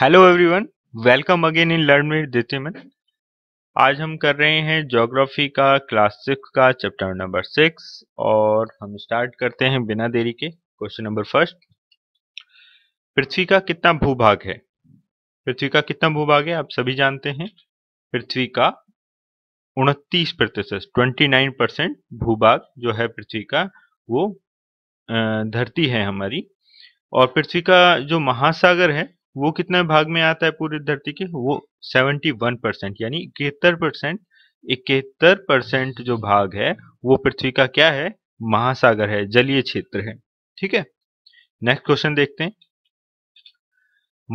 hello everyone welcome again in learn with दिमन आज हम कर रहे हैं ज्योग्राफी का क्लास सिक्स का चैप्टर नंबर सिक्स और हम स्टार्ट करते हैं बिना देरी के क्वेश्चन नंबर फर्स्ट पृथ्वी का कितना भूभाग है पृथ्वी का कितना भूभाग है आप सभी जानते हैं पृथ्वी का उनतीस प्रतिशत ट्वेंटी नाइन परसेंट भूभाग जो है पृथ्वी का वो धरती है हमारी और पृथ्वी का जो महासागर है वो कितने भाग में आता है पूरी धरती के वो 71 परसेंट यानी इकहत्तर परसेंट इकहत्तर परसेंट जो भाग है वो पृथ्वी का क्या है महासागर है जलीय क्षेत्र है ठीक है नेक्स्ट क्वेश्चन देखते हैं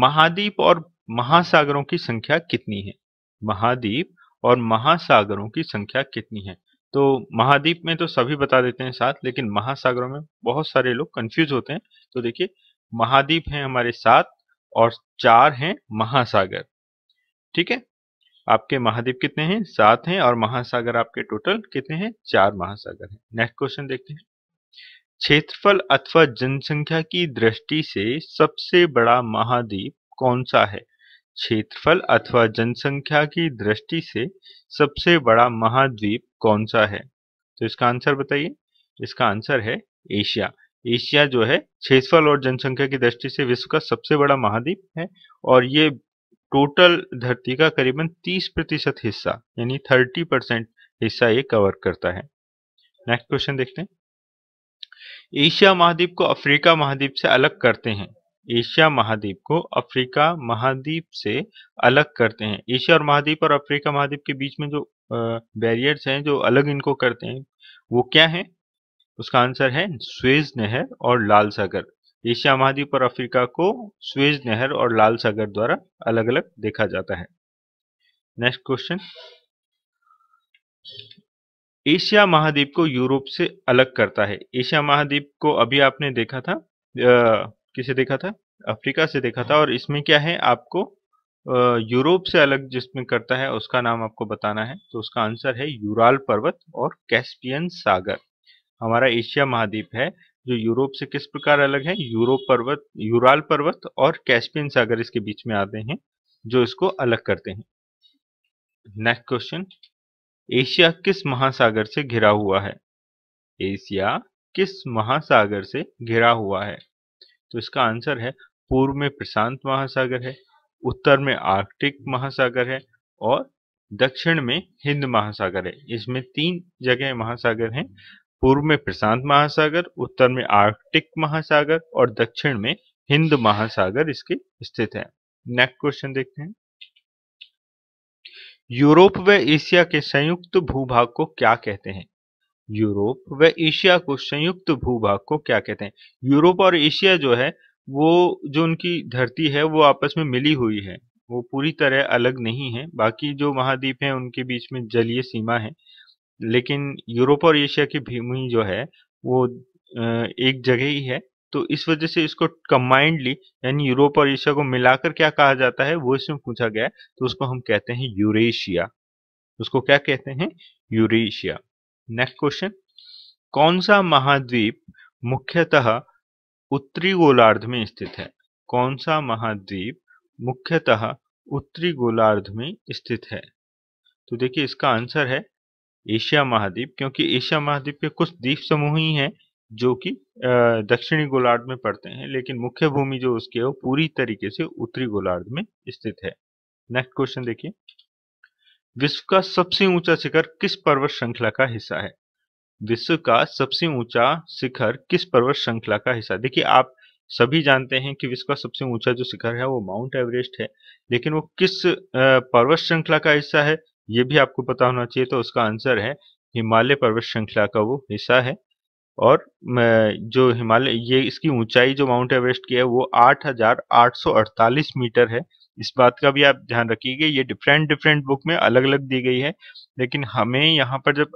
महाद्वीप और महासागरों की संख्या कितनी है महाद्वीप और महासागरों की संख्या कितनी है तो महाद्वीप में तो सभी बता देते हैं सात लेकिन महासागरों में बहुत सारे लोग कंफ्यूज होते हैं तो देखिए महाद्वीप है हमारे सात और चार हैं महासागर ठीक है आपके महाद्वीप कितने हैं सात हैं और महासागर आपके टोटल कितने हैं चार महासागर हैं नेक्स्ट क्वेश्चन देखते हैं क्षेत्रफल अथवा जनसंख्या की दृष्टि से सबसे बड़ा महाद्वीप कौन सा है क्षेत्रफल अथवा जनसंख्या की दृष्टि से सबसे बड़ा महाद्वीप कौन सा है तो इसका आंसर बताइए इसका आंसर है एशिया एशिया जो है क्षेत्रफल और जनसंख्या की दृष्टि से विश्व का सबसे बड़ा महाद्वीप है और ये टोटल धरती का करीबन 30 प्रतिशत हिस्सा यानी 30 परसेंट हिस्सा ये कवर करता है नेक्स्ट क्वेश्चन देखते हैं एशिया महाद्वीप को अफ्रीका महाद्वीप से अलग करते हैं एशिया महाद्वीप को अफ्रीका महाद्वीप से अलग करते हैं एशिया और महाद्वीप और अफ्रीका महाद्वीप के बीच में जो बैरियर्स हैं जो अलग इनको करते हैं वो क्या है उसका आंसर है स्वेज नहर और लाल सागर एशिया महाद्वीप और अफ्रीका को स्वेज नहर और लाल सागर द्वारा अलग अलग देखा जाता है नेक्स्ट क्वेश्चन एशिया महाद्वीप को यूरोप से अलग करता है एशिया महाद्वीप को अभी आपने देखा था किसे देखा था अफ्रीका से देखा था और इसमें क्या है आपको यूरोप से अलग जिसमें करता है उसका नाम आपको बताना है तो उसका आंसर है यूराल पर्वत और कैस्पियन सागर हमारा एशिया महाद्वीप है जो यूरोप से किस प्रकार अलग है यूरोप पर्वत यूराल पर्वत और कैस्पियन सागर इसके बीच में आते हैं जो इसको अलग करते हैं नेक्स्ट क्वेश्चन एशिया किस महासागर से घिरा हुआ है एशिया किस महासागर से घिरा हुआ है तो इसका आंसर है पूर्व में प्रशांत महासागर है उत्तर में आर्कटिक महासागर है और दक्षिण में हिंद महासागर है इसमें तीन जगह महासागर हैं पूर्व में प्रशांत महासागर उत्तर में आर्कटिक महासागर और दक्षिण में हिंद महासागर इसके स्थित है नेक्स्ट क्वेश्चन देखते हैं यूरोप व एशिया के संयुक्त भूभाग को क्या कहते हैं यूरोप व एशिया को संयुक्त भूभाग को क्या कहते हैं यूरोप और एशिया जो है वो जो उनकी धरती है वो आपस में मिली हुई है वो पूरी तरह अलग नहीं है बाकी जो महाद्वीप हैं उनके बीच में जलीय सीमा है लेकिन यूरोप और एशिया की भूमि जो है वो एक जगह ही है तो इस वजह से इसको कंबाइंडली यानी यूरोप और एशिया को मिलाकर क्या कहा जाता है वो इसमें पूछा गया है तो उसको हम कहते हैं यूरेशिया उसको क्या कहते हैं यूरेशिया नेक्स्ट क्वेश्चन कौन सा महाद्वीप मुख्यतः उत्तरी गोलार्ध में स्थित है कौन सा महाद्वीप मुख्यतः उत्तरी गोलार्ध में स्थित है तो देखिए इसका आंसर है एशिया महाद्वीप क्योंकि एशिया महाद्वीप के कुछ द्वीप समूह ही हैं जो कि दक्षिणी गोलार्ध में पड़ते हैं लेकिन मुख्य भूमि जो उसके है वो पूरी तरीके से उत्तरी गोलार्ध में स्थित है नेक्स्ट क्वेश्चन देखिए विश्व का सबसे ऊंचा शिखर किस पर्वत श्रृंखला का हिस्सा है विश्व का सबसे ऊंचा शिखर किस पर्वत श्रृंखला का हिस्सा देखिए आप सभी जानते हैं कि विश्व का सबसे ऊंचा जो शिखर है वो माउंट एवरेस्ट है लेकिन वो किस पर्वत श्रृंखला का हिस्सा है ये भी आपको पता होना चाहिए तो उसका आंसर है हिमालय पर्वत श्रृंखला का वो हिस्सा है और जो हिमालय ये इसकी ऊंचाई जो माउंट एवरेस्ट की है वो 8,848 मीटर है इस बात का भी आप ध्यान रखिएगा ये डिफरेंट डिफरेंट बुक में अलग अलग दी गई है लेकिन हमें यहाँ पर जब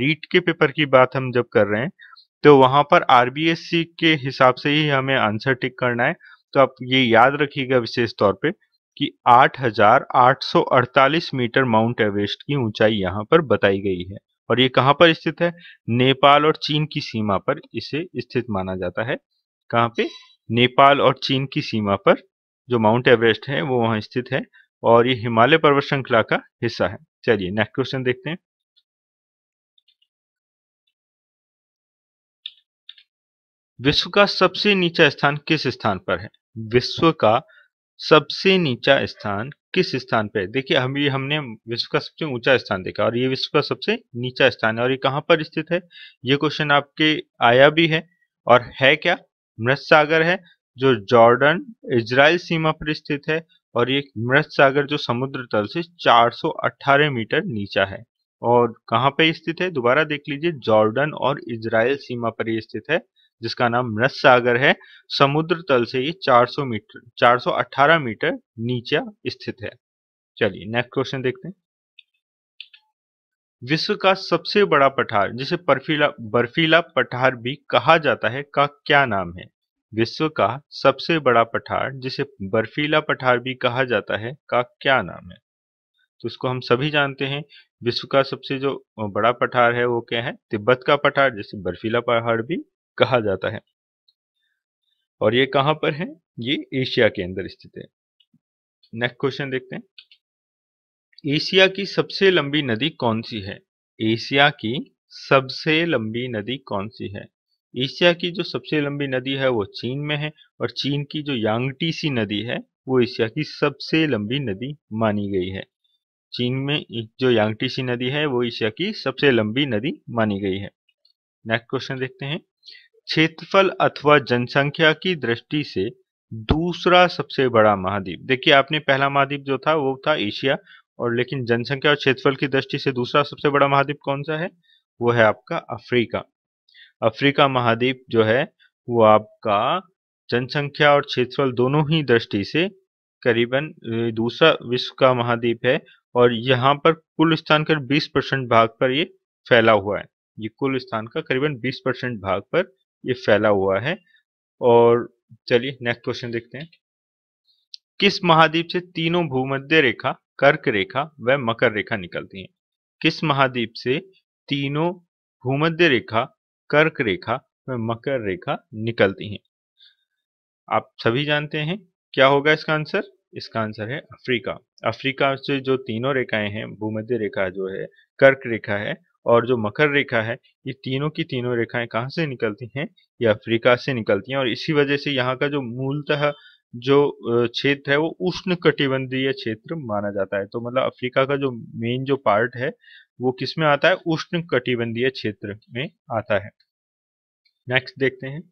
रीट के पेपर की बात हम जब कर रहे हैं तो वहां पर आर के हिसाब से ही हमें आंसर टिक करना है तो आप ये याद रखिएगा विशेष तौर पर कि 8,848 मीटर माउंट एवरेस्ट की ऊंचाई यहां पर बताई गई है और ये कहाँ पर स्थित है नेपाल और चीन की सीमा पर इसे स्थित माना जाता है कहां पे नेपाल और चीन की सीमा पर जो माउंट एवरेस्ट है वो वहां स्थित है और ये हिमालय पर्वत श्रृंखला का हिस्सा है चलिए नेक्स्ट क्वेश्चन देखते हैं विश्व का सबसे नीचा स्थान किस स्थान पर है विश्व का सबसे नीचा स्थान किस स्थान पर देखिए हम ये हमने विश्व का सबसे ऊंचा स्थान देखा और ये विश्व का सबसे नीचा स्थान है और ये कहाँ पर स्थित है ये क्वेश्चन आपके आया भी है और है क्या मृत सागर है जो जॉर्डन इजराइल सीमा पर स्थित है और ये मृत सागर जो समुद्र तल से 418 मीटर नीचा है और कहाँ पर स्थित है दोबारा देख लीजिए जॉर्डन और इजराइल सीमा पर स्थित है जिसका नाम मृत सागर है समुद्र तल से ये 400 मीटर 418 मीटर नीचे स्थित है चलिए नेक्स्ट क्वेश्चन देखते हैं विश्व का सबसे बड़ा पठार जिसे बर्फीला बर्फीला पठार भी कहा जाता है का क्या नाम है विश्व का सबसे बड़ा पठार जिसे बर्फीला पठार भी कहा जाता है का क्या नाम है तो इसको हम सभी जानते हैं विश्व का सबसे जो बड़ा पठार है वो क्या है तिब्बत का पठार जिसे बर्फीला पहाड़ भी कहा जाता है और ये कहां पर है ये एशिया के अंदर स्थित है नेक्स्ट क्वेश्चन देखते हैं एशिया की सबसे लंबी नदी कौन सी है एशिया की सबसे लंबी नदी कौन सी है एशिया की जो सबसे लंबी नदी है वो चीन में है और चीन की जो यांगटी सी नदी है वो एशिया की सबसे लंबी नदी मानी गई है चीन में जो यांगटी सी नदी है वो एशिया की सबसे लंबी नदी मानी गई है नेक्स्ट क्वेश्चन देखते हैं क्षेत्रफल अथवा जनसंख्या की दृष्टि से दूसरा सबसे बड़ा महाद्वीप देखिए आपने पहला महाद्वीप जो था वो था एशिया और लेकिन जनसंख्या और क्षेत्रफल की दृष्टि से दूसरा सबसे बड़ा महाद्वीप कौन सा है वो है आपका अफ्रीका अफ्रीका महाद्वीप जो है वो आपका जनसंख्या और क्षेत्रफल दोनों ही दृष्टि से करीबन दूसरा विश्व का महाद्वीप है और यहाँ पर कुल स्थान का 20 परसेंट भाग पर ये फैला हुआ है ये कुल स्थान का करीबन 20 परसेंट भाग पर ये फैला हुआ है और चलिए नेक्स्ट क्वेश्चन देखते हैं किस महाद्वीप से तीनों भूमध्य रेखा कर्क रेखा व मकर रेखा निकलती हैं किस महाद्वीप से तीनों भूमध्य रेखा कर्क रेखा व मकर रेखा निकलती हैं आप सभी जानते हैं क्या होगा इसका आंसर इसका आंसर है अफ्रीका अफ्रीका से जो तीनों रेखाएं हैं भूमध्य रेखा जो है कर्क रेखा है और जो मकर रेखा है ये तीनों की तीनों रेखाएं कहाँ से निकलती हैं ये अफ्रीका से निकलती हैं और इसी वजह से यहाँ का जो मूलतः जो क्षेत्र है वो उष्ण कटिबंधीय क्षेत्र माना जाता है तो मतलब अफ्रीका का जो मेन जो पार्ट है वो किस में आता है उष्ण कटिबंधीय क्षेत्र में आता है नेक्स्ट देखते हैं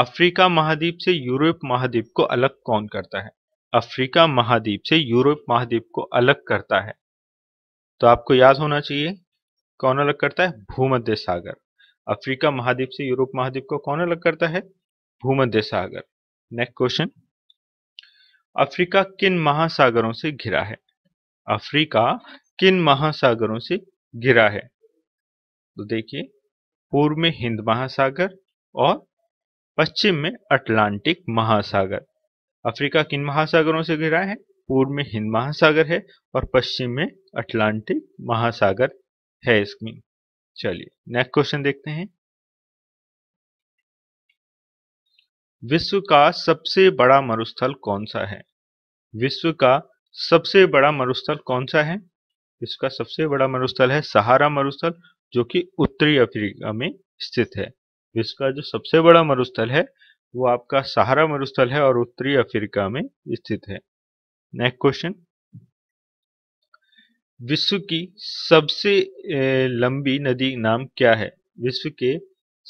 अफ्रीका महाद्वीप से यूरोप महाद्वीप को अलग कौन करता है अफ्रीका महाद्वीप से यूरोप महाद्वीप को अलग करता है तो आपको याद होना चाहिए कौन अलग करता है भूमध्य सागर अफ्रीका महाद्वीप से यूरोप महाद्वीप को कौन अलग करता है भूमध्य सागर नेक्स्ट क्वेश्चन अफ्रीका किन महासागरों से घिरा है अफ्रीका किन महासागरों से घिरा है तो देखिए पूर्व में हिंद महासागर और पश्चिम में अटलांटिक महासागर अफ्रीका किन महासागरों से घिरा है पूर्व में हिंद महासागर है और पश्चिम में अटलांटिक महासागर है इसमें चलिए नेक्स्ट क्वेश्चन देखते हैं विश्व का सबसे बड़ा मरुस्थल कौन सा है विश्व का सबसे बड़ा मरुस्थल कौन सा है विश्व का सबसे बड़ा मरुस्थल है सहारा मरुस्थल जो कि उत्तरी अफ्रीका में स्थित है विश्व का जो सबसे बड़ा मरुस्थल है वो आपका सहारा मरुस्थल है और उत्तरी अफ्रीका में स्थित है नेक्स्ट क्वेश्चन विश्व की सबसे लंबी नदी नाम क्या है विश्व के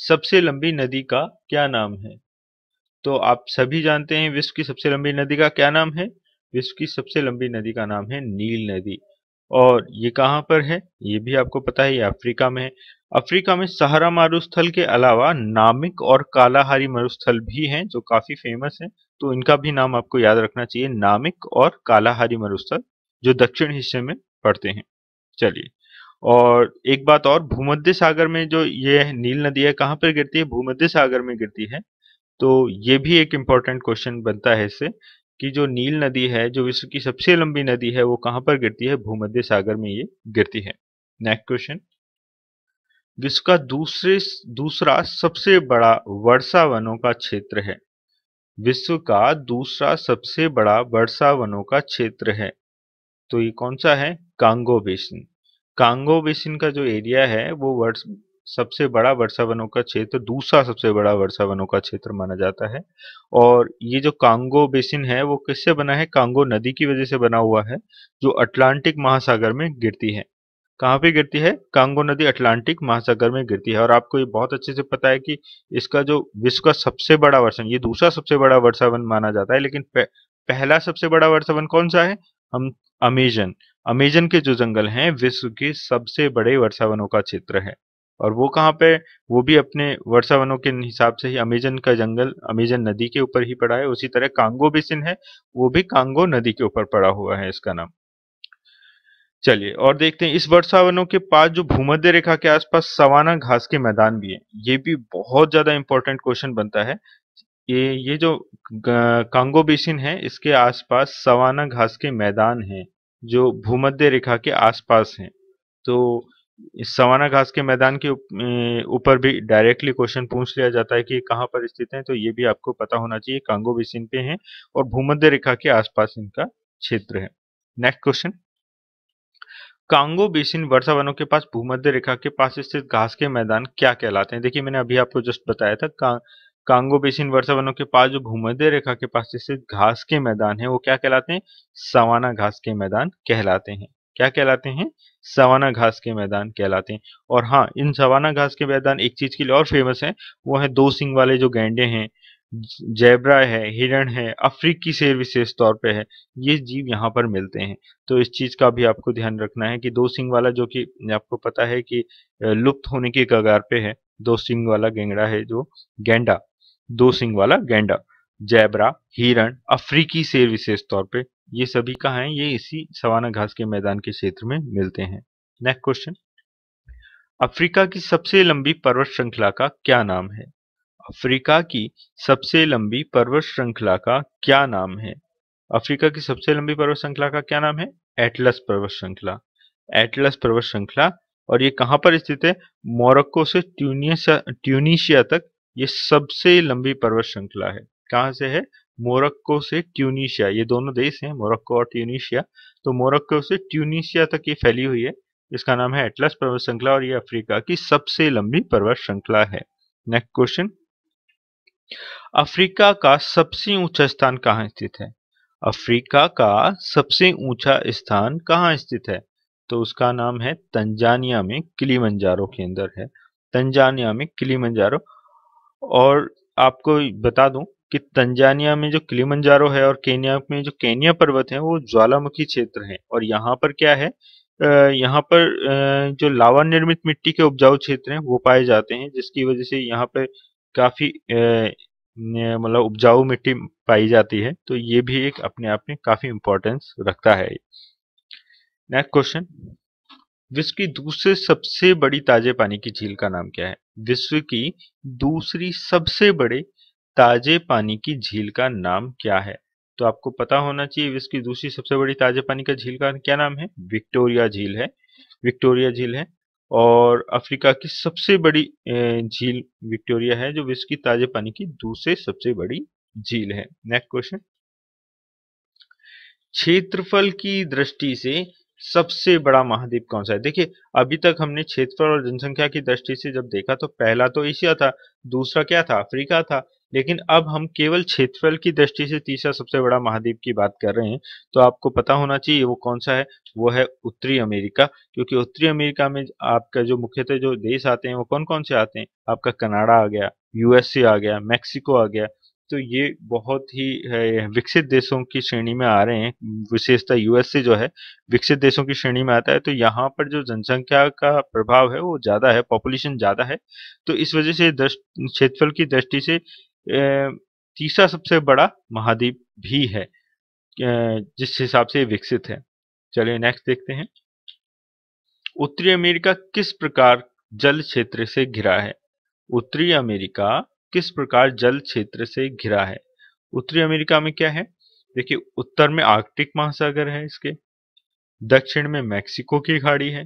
सबसे लंबी नदी का क्या नाम है तो आप सभी जानते हैं विश्व की सबसे लंबी नदी का क्या नाम है विश्व की सबसे लंबी नदी का नाम है नील नदी और ये कहाँ पर है ये भी आपको पता है ये अफ्रीका में है अफ्रीका में सहारा मरुस्थल के अलावा नामिक और कालाहारी मरुस्थल भी हैं जो काफी फेमस हैं तो इनका भी नाम आपको याद रखना चाहिए नामिक और कालाहारी मरुस्थल जो दक्षिण हिस्से में पढ़ते हैं चलिए और एक बात और भूमध्य सागर में जो ये नील नदी है कहाँ पर गिरती है भूमध्य सागर में गिरती है तो ये भी एक इंपॉर्टेंट क्वेश्चन बनता है इससे कि जो नील नदी है जो विश्व की सबसे लंबी नदी है वो कहाँ पर गिरती है भूमध्य सागर में ये गिरती है नेक्स्ट क्वेश्चन विश्व का दूसरे दूसरा सबसे बड़ा वर्षा वनों का क्षेत्र है विश्व का दूसरा सबसे बड़ा वर्षा वनों का क्षेत्र है तो ये कौन सा है कांगो बेसिन कांगो बेसिन का जो एरिया है वो वर्ष सबसे बड़ा वर्षा वनों का क्षेत्र दूसरा सबसे बड़ा वर्षा वनों का क्षेत्र माना जाता है और ये जो कांगो बेसिन है वो किससे बना है कांगो नदी की वजह से बना हुआ है जो अटलांटिक महासागर में गिरती है कहाँ पे गिरती है कांगो नदी अटलांटिक महासागर में गिरती है और आपको ये बहुत अच्छे से पता है कि इसका जो विश्व का सबसे बड़ा वर्षा ये दूसरा सबसे बड़ा वर्षावन माना जाता है लेकिन पहला सबसे बड़ा वर्षावन कौन सा है हम अमेजन अमेजन के जो जंगल हैं विश्व के सबसे बड़े वर्षा वनों का क्षेत्र है और वो कहाँ पे वो भी अपने वर्षा वनों के हिसाब से ही अमेजन का जंगल अमेजन नदी के ऊपर ही पड़ा है उसी तरह कांगो बेसिन है वो भी कांगो नदी के ऊपर पड़ा हुआ है इसका नाम चलिए और देखते हैं इस वर्षावनों के पास जो भूमध्य रेखा के आसपास सवाना घास के मैदान भी है ये भी बहुत ज्यादा इंपॉर्टेंट क्वेश्चन बनता है ये ये जो कांगो बेसिन है इसके आसपास सवाना घास के मैदान हैं जो भूमध्य रेखा के आसपास हैं तो सवाना घास के मैदान के ऊपर भी डायरेक्टली क्वेश्चन पूछ लिया जाता है कि कहाँ पर स्थित है तो ये भी आपको पता होना चाहिए कांगो बेसिन पे हैं और भूमध्य रेखा के आसपास इनका क्षेत्र है नेक्स्ट क्वेश्चन कांगो बेसिन वर्षा वनों के पास भूमध्य रेखा के पास स्थित घास के मैदान क्या कहलाते हैं देखिए मैंने अभी आपको जस्ट बताया था कांगो बेसिन वर्षा वनों के पास जो भूमध्य रेखा के पास स्थित घास के मैदान है वो क्या कहलाते हैं सवाना घास के मैदान कहलाते हैं क्या कहलाते हैं सवाना घास के मैदान कहलाते हैं और हाँ इन सवाना घास के मैदान एक चीज के लिए और फेमस है वो है दो सिंग वाले जो गैंडे हैं जैबरा है हिरण है अफ्रीकी शेर विशेष तौर पे है ये जीव यहाँ पर मिलते हैं तो इस चीज़ का भी आपको ध्यान रखना है कि दो सिंग वाला जो कि आपको पता है कि लुप्त होने के कगार पे है दो सिंग वाला गेंगड़ा है जो गेंडा दो सिंग वाला गेंडा जैबरा हिरण अफ्रीकी शेर विशेष तौर पे ये सभी कहा है ये इसी सवाना घास के मैदान के क्षेत्र में मिलते हैं नेक्स्ट क्वेश्चन अफ्रीका की सबसे लंबी पर्वत श्रृंखला का क्या नाम है अफ्रीका की सबसे लंबी पर्वत श्रृंखला का क्या नाम है अफ्रीका की सबसे लंबी पर्वत श्रृंखला का क्या नाम है एटलस पर्वत श्रृंखला एटलस पर्वत श्रृंखला और ये कहां पर स्थित है मोरक्को से ट्यूनिशिया ट्यूनिशिया तक ये सबसे लंबी पर्वत श्रृंखला है कहाँ से है मोरक्को से ट्यूनिशिया ये दोनों देश हैं मोरक्को और ट्यूनिशिया तो मोरक्को से ट्यूनिशिया तक ये फैली हुई है इसका नाम है एटलस पर्वत श्रृंखला और ये अफ्रीका की सबसे लंबी पर्वत श्रृंखला है नेक्स्ट क्वेश्चन अफ्रीका का सबसे ऊंचा स्थान कहाँ स्थित है अफ्रीका का सबसे ऊंचा स्थान कहाँ स्थित है तो उसका नाम है तंजानिया में किलीमंजारो के अंदर है तंजानिया में किलीमंजारो और आपको बता दूं कि तंजानिया में जो किलिमंजारो है और केनिया में जो केनिया पर्वत है वो ज्वालामुखी क्षेत्र है और यहाँ पर क्या है यहाँ पर जो लावा निर्मित मिट्टी के उपजाऊ क्षेत्र हैं वो पाए जाते हैं जिसकी वजह से यहाँ पर काफी मतलब उपजाऊ मिट्टी पाई जाती है तो ये भी एक अपने आप में काफी इंपॉर्टेंस रखता है नेक्स्ट क्वेश्चन विश्व की दूसरी सबसे बड़ी ताजे पानी की झील का नाम क्या है विश्व की दूसरी सबसे बड़े ताजे पानी की झील का नाम क्या है तो आपको पता होना चाहिए विश्व की दूसरी सबसे बड़ी ताजे पानी का झील का क्या नाम है विक्टोरिया झील है विक्टोरिया झील है और अफ्रीका की सबसे बड़ी झील विक्टोरिया है जो विश्व की ताजे पानी की दूसरी सबसे बड़ी झील है नेक्स्ट क्वेश्चन क्षेत्रफल की दृष्टि से सबसे बड़ा महाद्वीप कौन सा है देखिए अभी तक हमने क्षेत्रफल और जनसंख्या की दृष्टि से जब देखा तो पहला तो एशिया था दूसरा क्या था अफ्रीका था लेकिन अब हम केवल क्षेत्रफल की दृष्टि से तीसरा सबसे बड़ा महाद्वीप की बात कर रहे हैं तो आपको पता होना चाहिए वो कौन सा है वो है उत्तरी अमेरिका क्योंकि उत्तरी अमेरिका में आपका जो मुख्यतः जो देश आते हैं वो कौन कौन से आते हैं आपका कनाडा आ गया यूएसए आ गया मैक्सिको आ गया तो ये बहुत ही विकसित देशों की श्रेणी में आ रहे हैं विशेषता यूएसए जो है विकसित देशों की श्रेणी में आता है तो यहाँ पर जो जनसंख्या का प्रभाव है वो ज़्यादा है पॉपुलेशन ज़्यादा है तो इस वजह से क्षेत्रफल की दृष्टि से तीसरा सबसे बड़ा महाद्वीप भी है जिस हिसाब से विकसित है चलिए नेक्स्ट देखते हैं उत्तरी अमेरिका किस प्रकार जल क्षेत्र से घिरा है उत्तरी अमेरिका किस प्रकार जल क्षेत्र से घिरा है उत्तरी अमेरिका में क्या है देखिए उत्तर में आर्कटिक महासागर है इसके दक्षिण में मैक्सिको की खाड़ी है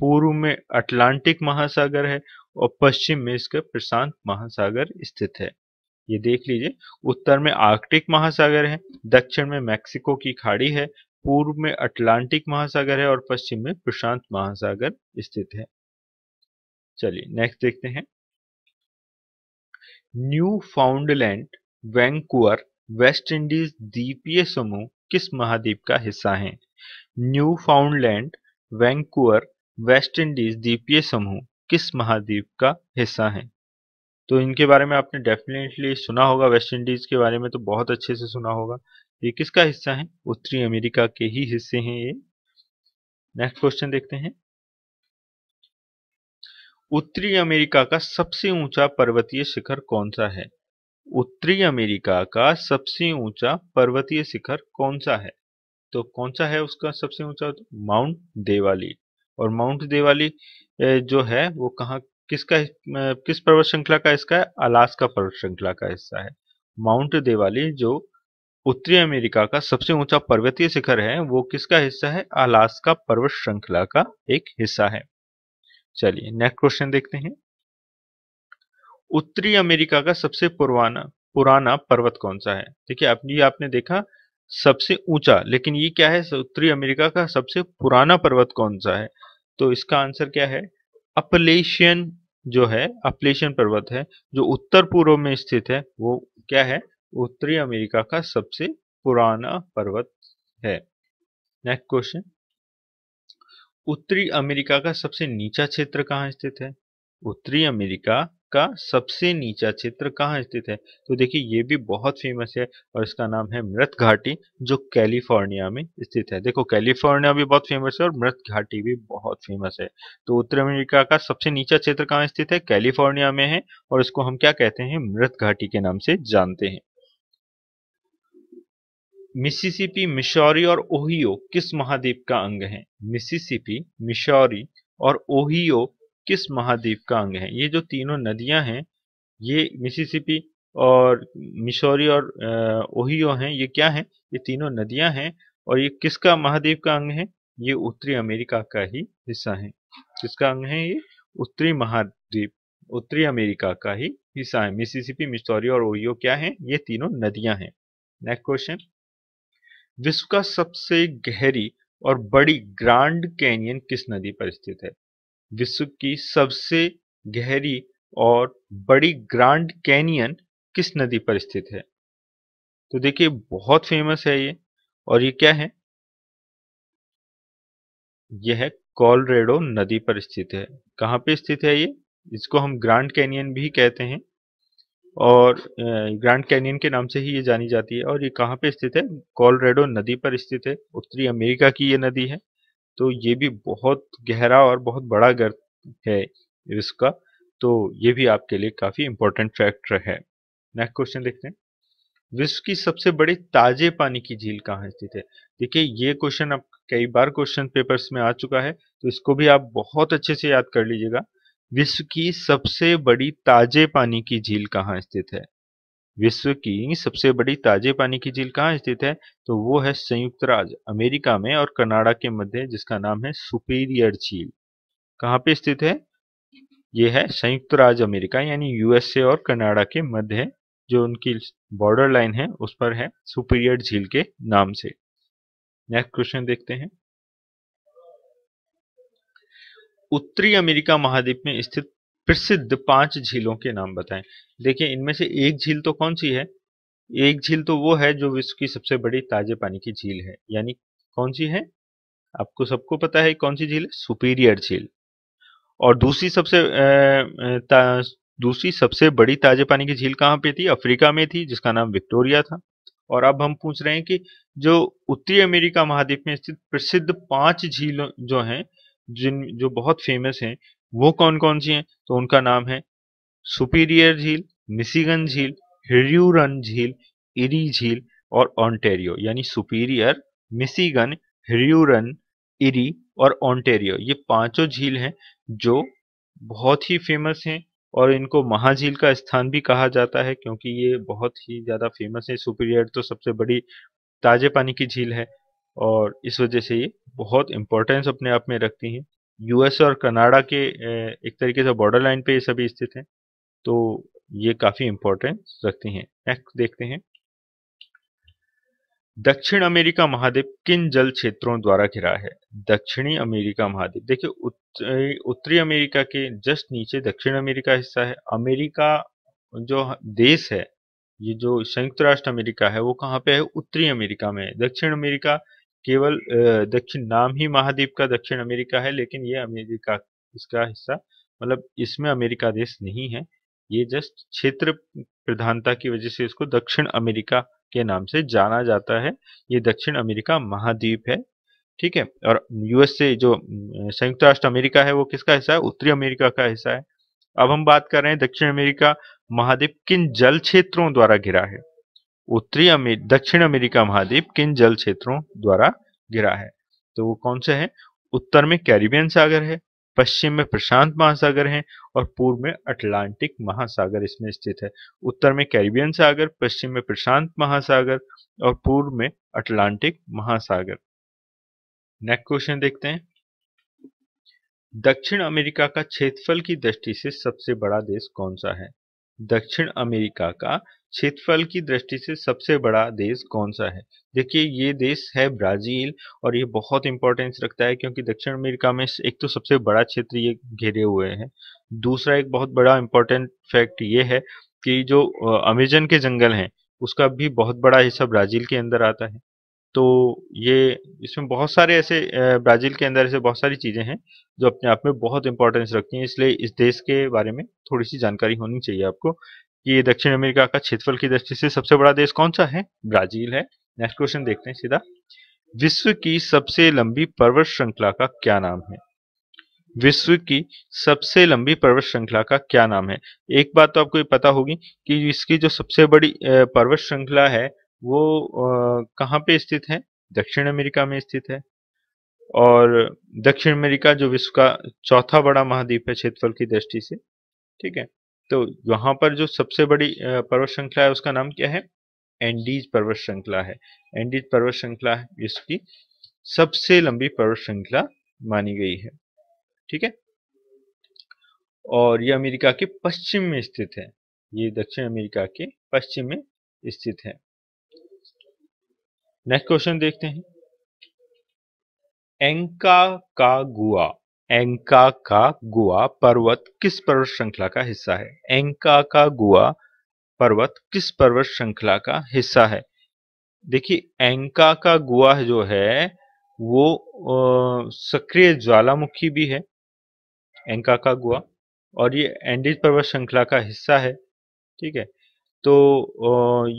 पूर्व में अटलांटिक महासागर है और पश्चिम में इसका प्रशांत महासागर स्थित है ये देख लीजिए उत्तर में आर्कटिक महासागर है दक्षिण में मैक्सिको की खाड़ी है पूर्व में अटलांटिक महासागर है और पश्चिम में प्रशांत महासागर स्थित है चलिए नेक्स्ट देखते हैं न्यूफाउंडलैंड वेस्ट इंडीज द्वीपीय समूह किस महाद्वीप का हिस्सा है न्यूफाउंडलैंड वेस्ट वेस्टइंडीज द्वीपीय समूह किस महाद्वीप का हिस्सा है तो इनके बारे में आपने डेफिनेटली सुना होगा वेस्ट इंडीज के बारे में तो बहुत अच्छे से सुना होगा ये किसका हिस्सा है उत्तरी अमेरिका के ही हिस्से हैं ये नेक्स्ट क्वेश्चन देखते हैं उत्तरी अमेरिका का सबसे ऊंचा पर्वतीय शिखर कौन सा है उत्तरी अमेरिका का सबसे ऊंचा पर्वतीय शिखर कौन सा है तो कौन सा है उसका सबसे ऊंचा माउंट देवाली और माउंट देवाली जो है वो कहाँ किसका किस पर्वत श्रृंखला का इसका है अलास्का पर्वत श्रृंखला का हिस्सा है माउंट देवाली जो उत्तरी अमेरिका का सबसे ऊंचा पर्वतीय शिखर है वो किसका हिस्सा है अलास्का पर्वत श्रृंखला का एक हिस्सा है चलिए नेक्स्ट क्वेश्चन देखते हैं उत्तरी अमेरिका का सबसे पुराना पुराना पर्वत कौन सा है देखिए आप ये आपने देखा सबसे ऊंचा लेकिन ये क्या है उत्तरी अमेरिका का सबसे पुराना पर्वत कौन सा है तो इसका आंसर क्या है अपलेशियन जो है अपलेशियन पर्वत है जो उत्तर पूर्व में स्थित है वो क्या है उत्तरी अमेरिका का सबसे पुराना पर्वत है नेक्स्ट क्वेश्चन उत्तरी अमेरिका का सबसे नीचा क्षेत्र कहाँ स्थित है उत्तरी अमेरिका का सबसे नीचा क्षेत्र कहाँ स्थित है तो देखिए ये भी बहुत फेमस है और इसका नाम है मृत घाटी जो कैलिफोर्निया में स्थित है देखो कैलिफोर्निया भी बहुत फेमस है और मृत घाटी भी बहुत फेमस है तो उत्तर अमेरिका का सबसे नीचा क्षेत्र कहाँ स्थित है कैलिफोर्निया में है और इसको हम क्या कहते हैं मृत घाटी के नाम से जानते हैं मिसिसिपी मिशोरी और ओहियो किस महाद्वीप का अंग है मिसिसिपी मिशोरी और ओहियो किस महाद्वीप का अंग है ये जो तीनों नदियां हैं ये मिसिसिपी और मिशोरी और ओहियो हैं ये क्या है ये तीनों नदियां हैं और ये किसका महाद्वीप का अंग है ये उत्तरी अमेरिका का ही हिस्सा है किसका अंग है ये उत्तरी महाद्वीप उत्तरी अमेरिका का ही हिस्सा है मिसिसिपी मिशोरी और ओहियो क्या है ये तीनों नदियां हैं नेक्स्ट क्वेश्चन विश्व का सबसे गहरी और बड़ी ग्रांड कैनियन किस नदी पर स्थित है विश्व की सबसे गहरी और बड़ी ग्रांड कैनियन किस नदी पर स्थित है तो देखिए बहुत फेमस है ये और ये क्या है यह है कॉलरेडो नदी पर स्थित है कहाँ पे स्थित है ये इसको हम ग्रांड कैनियन भी कहते हैं और ग्रैंड कैनियन के नाम से ही ये जानी जाती है और ये कहाँ पे स्थित है कॉलरेडो नदी पर स्थित है उत्तरी अमेरिका की ये नदी है तो ये भी बहुत गहरा और बहुत बड़ा गर्त है इसका तो ये भी आपके लिए काफ़ी इंपॉर्टेंट फैक्टर है नेक्स्ट क्वेश्चन देखते हैं विश्व की सबसे बड़ी ताजे पानी की झील कहाँ स्थित है देखिए ये क्वेश्चन आप कई बार क्वेश्चन पेपर्स में आ चुका है तो इसको भी आप बहुत अच्छे से याद कर लीजिएगा विश्व की सबसे बड़ी ताजे पानी की झील कहाँ स्थित है विश्व की सबसे बड़ी ताजे पानी की झील कहाँ स्थित है तो वो है संयुक्त राज्य अमेरिका में और कनाडा के मध्य जिसका नाम है सुपीरियर झील कहाँ पे स्थित है ये है संयुक्त राज्य अमेरिका यानी यूएसए और कनाडा के मध्य जो उनकी बॉर्डर लाइन है उस पर है सुपीरियर झील के नाम से नेक्स्ट क्वेश्चन देखते हैं उत्तरी अमेरिका महाद्वीप में स्थित प्रसिद्ध पांच झीलों के नाम बताएं देखिए इनमें से एक झील तो कौन सी है एक झील तो वो है जो विश्व की सबसे बड़ी ताजे पानी की झील है यानी कौन सी है आपको सबको पता है कौन सी झील है सुपीरियर झील और दूसरी सबसे दूसरी सबसे बड़ी ताजे पानी की झील कहाँ पे थी अफ्रीका में थी जिसका नाम विक्टोरिया था और अब हम पूछ रहे हैं कि जो उत्तरी अमेरिका महाद्वीप में स्थित प्रसिद्ध पांच झील जो हैं जिन जो बहुत फेमस हैं वो कौन कौन सी हैं तो उनका नाम है सुपीरियर झील मिशीगन झील हिर्यूरन झील इरी झील और ऑन्टेरियो यानी सुपीरियर मिसिगन हिर्यूरन इरी और ऑन्टेरियो ये पांचों झील हैं जो बहुत ही फेमस हैं और इनको महाझील का स्थान भी कहा जाता है क्योंकि ये बहुत ही ज़्यादा फेमस है सुपीरियर तो सबसे बड़ी ताजे पानी की झील है और इस वजह से ये बहुत इंपॉर्टेंस अपने आप में रखती हैं यूएस और कनाडा के एक तरीके से बॉर्डर लाइन पे ये सभी स्थित हैं तो ये काफ़ी इंपॉर्टेंस रखती हैं नेक्स्ट देखते हैं दक्षिण अमेरिका महाद्वीप किन जल क्षेत्रों द्वारा घिरा है दक्षिणी अमेरिका महाद्वीप देखिए उत्तरी उत्तरी अमेरिका के जस्ट नीचे दक्षिण अमेरिका हिस्सा है अमेरिका जो देश है ये जो संयुक्त राष्ट्र अमेरिका है वो कहाँ पे है उत्तरी अमेरिका में दक्षिण अमेरिका केवल दक्षिण नाम ही महाद्वीप का दक्षिण अमेरिका है लेकिन ये अमेरिका इसका हिस्सा मतलब इसमें अमेरिका देश नहीं है ये जस्ट क्षेत्र प्रधानता की वजह से इसको दक्षिण अमेरिका के नाम से जाना जाता है ये दक्षिण अमेरिका महाद्वीप है ठीक है और यूएसए जो संयुक्त राष्ट्र अमेरिका है वो किसका हिस्सा है उत्तरी अमेरिका का हिस्सा है अब हम बात कर रहे हैं दक्षिण अमेरिका महाद्वीप किन जल क्षेत्रों द्वारा घिरा है उत्तरी दक्षिण अमेरिका महाद्वीप किन जल क्षेत्रों द्वारा घिरा है तो वो कौन से हैं उत्तर में कैरिबियन सागर है पश्चिम में प्रशांत महासागर है और पूर्व में अटलांटिक महासागर इसमें स्थित है उत्तर में कैरिबियन सागर पश्चिम में प्रशांत महासागर और पूर्व में अटलांटिक महासागर नेक्स्ट क्वेश्चन देखते हैं दक्षिण अमेरिका का क्षेत्रफल की दृष्टि से सबसे बड़ा देश कौन सा है दक्षिण अमेरिका का क्षेत्रफल की दृष्टि से सबसे बड़ा देश कौन सा है देखिए ये देश है ब्राजील और ये बहुत इंपॉर्टेंस रखता है क्योंकि दक्षिण अमेरिका में एक तो सबसे बड़ा क्षेत्र ये घेरे हुए हैं दूसरा एक बहुत बड़ा इंपॉर्टेंट फैक्ट ये है कि जो अमेजन के जंगल हैं उसका भी बहुत बड़ा हिस्सा ब्राजील के अंदर आता है तो ये इसमें बहुत सारे ऐसे ब्राज़ील के अंदर ऐसे बहुत सारी चीज़ें हैं जो अपने आप में बहुत इंपॉर्टेंस रखती हैं इसलिए इस देश के बारे में थोड़ी सी जानकारी होनी चाहिए आपको कि दक्षिण अमेरिका का क्षेत्रफल की दृष्टि से सबसे बड़ा देश कौन सा है ब्राजील है नेक्स्ट क्वेश्चन देखते हैं सीधा विश्व की सबसे लंबी पर्वत श्रृंखला का क्या नाम है विश्व की सबसे लंबी पर्वत श्रृंखला का क्या नाम है एक बात तो आपको ये पता होगी कि इसकी जो सबसे बड़ी पर्वत श्रृंखला है वो कहाँ पे स्थित है दक्षिण अमेरिका में स्थित है और दक्षिण अमेरिका जो विश्व का चौथा बड़ा महाद्वीप है क्षेत्रफल की दृष्टि से ठीक है तो यहाँ पर जो सबसे बड़ी पर्वत श्रृंखला है उसका नाम क्या है एंडीज पर्वत श्रृंखला है एंडीज पर्वत श्रृंखला इसकी सबसे लंबी पर्वत श्रृंखला मानी गई है ठीक है और ये अमेरिका के पश्चिम में स्थित है ये दक्षिण अमेरिका के पश्चिम में स्थित है नेक्स्ट क्वेश्चन देखते हैं एंका का गुआ एंका का गुआ पर्वत किस पर्वत श्रृंखला का हिस्सा है एंका का गुआ पर्वत किस पर्वत श्रृंखला का हिस्सा है देखिए एंका का गुआ जो है वो सक्रिय ज्वालामुखी भी है एंका का गुआ और ये एंडीज पर्वत श्रृंखला का हिस्सा है ठीक है तो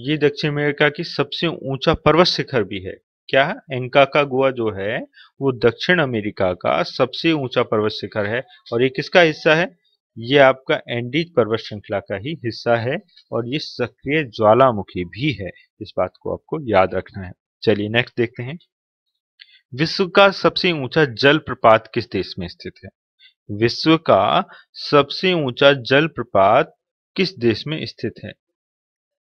ये दक्षिण अमेरिका की सबसे ऊंचा पर्वत शिखर भी है क्या एंकाका गुआ जो है वो दक्षिण अमेरिका का सबसे ऊंचा पर्वत शिखर है और ये किसका हिस्सा है ये आपका एंडीज पर्वत श्रृंखला का ही हिस्सा है और ये सक्रिय ज्वालामुखी भी है इस बात को आपको याद रखना है चलिए नेक्स्ट देखते हैं विश्व का सबसे ऊंचा जलप्रपात किस देश में स्थित है विश्व का सबसे ऊंचा जलप्रपात किस देश में स्थित है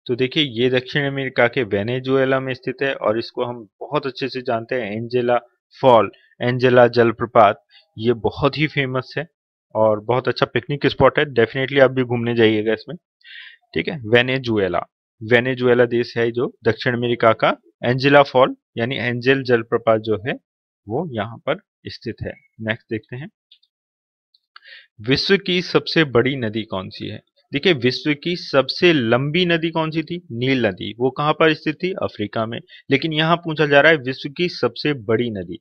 तो देखिए ये दक्षिण अमेरिका के वेनेजुएला में स्थित है और इसको हम बहुत अच्छे से जानते हैं एंजेला फॉल एंजेला जलप्रपात ये बहुत ही फेमस है और बहुत अच्छा पिकनिक स्पॉट है डेफिनेटली आप भी घूमने जाइएगा इसमें ठीक है वेनेजुएला वेनेजुएला देश है जो दक्षिण अमेरिका का एंजेला फॉल यानी एंजेल जलप्रपात जो है वो यहाँ पर स्थित है नेक्स्ट देखते हैं विश्व की सबसे बड़ी नदी कौन सी है देखिए विश्व की सबसे लंबी नदी कौन सी थी नील नदी वो कहाँ पर स्थित थी अफ्रीका में लेकिन यहाँ पूछा जा रहा है विश्व की सबसे बड़ी नदी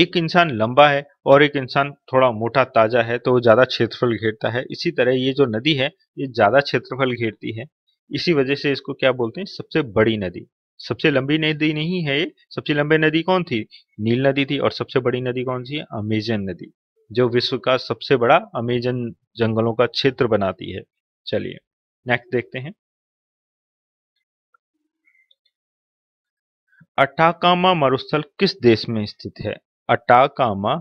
एक इंसान लंबा है और एक इंसान थोड़ा मोटा ताजा है तो वो ज्यादा क्षेत्रफल घेरता है इसी तरह ये जो नदी है ये ज्यादा क्षेत्रफल घेरती है इसी वजह से इसको क्या बोलते हैं सबसे बड़ी नदी सबसे लंबी नदी नहीं है ये सबसे लंबी नदी कौन थी नील नदी थी और सबसे बड़ी नदी कौन सी है अमेजन नदी जो विश्व का सबसे बड़ा अमेजन जंगलों का क्षेत्र बनाती है चलिए नेक्स्ट देखते हैं अटाकामा मरुस्थल किस देश में स्थित है अटाकामा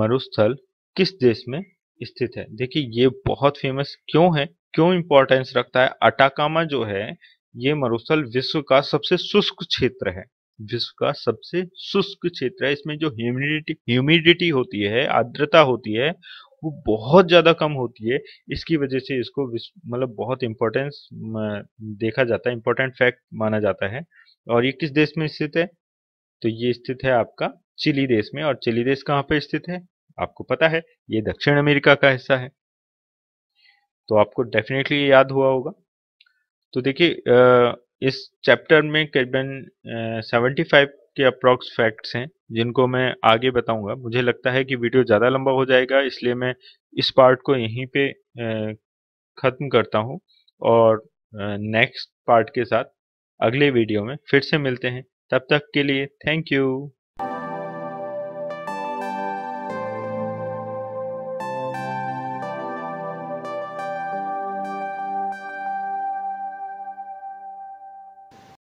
मरुस्थल किस देश में स्थित है देखिए ये बहुत फेमस क्यों है क्यों इंपॉर्टेंस रखता है अटाकामा जो है ये मरुस्थल विश्व का सबसे शुष्क क्षेत्र है विश्व का सबसे शुष्क क्षेत्र है इसमें जो ह्यूमिडिटी ह्यूमिडिटी होती है आर्द्रता होती है वो बहुत ज़्यादा कम होती है इसकी वजह से इसको मतलब बहुत इंपॉर्टेंस देखा जाता है इंपॉर्टेंट फैक्ट माना जाता है और ये किस देश में स्थित है तो ये स्थित है आपका चिली देश में और चिली देश कहाँ पर स्थित है आपको पता है ये दक्षिण अमेरिका का हिस्सा है तो आपको डेफिनेटली याद हुआ होगा तो देखिए इस चैप्टर में करीबन सेवेंटी फाइव के अप्रॉक्स फैक्ट्स हैं जिनको मैं आगे बताऊंगा मुझे लगता है कि वीडियो ज़्यादा लंबा हो जाएगा इसलिए मैं इस पार्ट को यहीं पे ख़त्म करता हूं और नेक्स्ट पार्ट के साथ अगले वीडियो में फिर से मिलते हैं तब तक के लिए थैंक यू